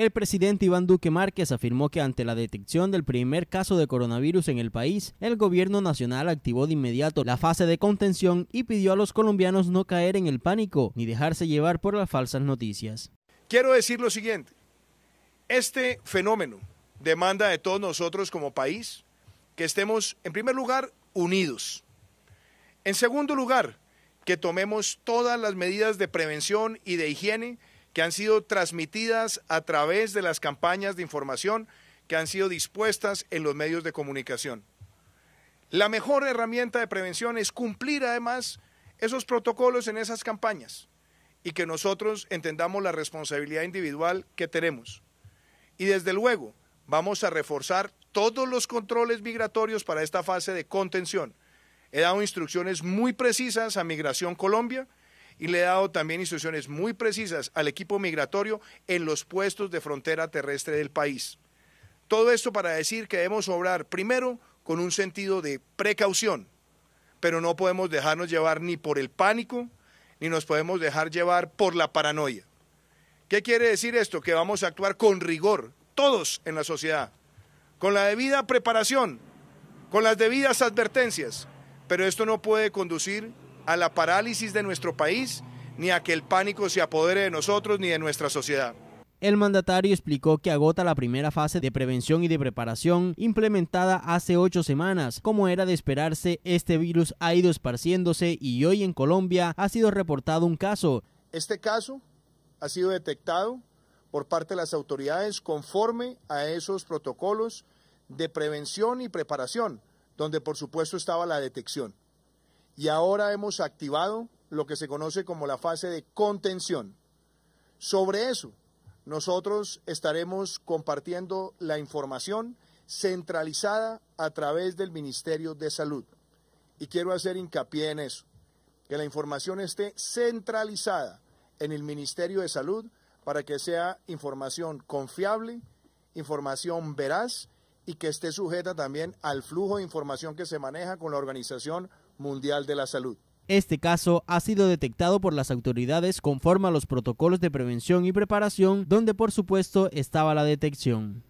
El presidente Iván Duque Márquez afirmó que ante la detección del primer caso de coronavirus en el país, el gobierno nacional activó de inmediato la fase de contención y pidió a los colombianos no caer en el pánico ni dejarse llevar por las falsas noticias. Quiero decir lo siguiente, este fenómeno demanda de todos nosotros como país que estemos, en primer lugar, unidos. En segundo lugar, que tomemos todas las medidas de prevención y de higiene que han sido transmitidas a través de las campañas de información que han sido dispuestas en los medios de comunicación. La mejor herramienta de prevención es cumplir además esos protocolos en esas campañas y que nosotros entendamos la responsabilidad individual que tenemos. Y desde luego vamos a reforzar todos los controles migratorios para esta fase de contención. He dado instrucciones muy precisas a Migración Colombia y le he dado también instrucciones muy precisas al equipo migratorio en los puestos de frontera terrestre del país. Todo esto para decir que debemos obrar primero con un sentido de precaución, pero no podemos dejarnos llevar ni por el pánico, ni nos podemos dejar llevar por la paranoia. ¿Qué quiere decir esto? Que vamos a actuar con rigor, todos en la sociedad, con la debida preparación, con las debidas advertencias, pero esto no puede conducir a la parálisis de nuestro país ni a que el pánico se apodere de nosotros ni de nuestra sociedad. El mandatario explicó que agota la primera fase de prevención y de preparación implementada hace ocho semanas. Como era de esperarse, este virus ha ido esparciéndose y hoy en Colombia ha sido reportado un caso. Este caso ha sido detectado por parte de las autoridades conforme a esos protocolos de prevención y preparación, donde por supuesto estaba la detección y ahora hemos activado lo que se conoce como la fase de contención. Sobre eso, nosotros estaremos compartiendo la información centralizada a través del Ministerio de Salud. Y quiero hacer hincapié en eso, que la información esté centralizada en el Ministerio de Salud para que sea información confiable, información veraz y que esté sujeta también al flujo de información que se maneja con la Organización Mundial de la Salud. Este caso ha sido detectado por las autoridades conforme a los protocolos de prevención y preparación, donde por supuesto estaba la detección.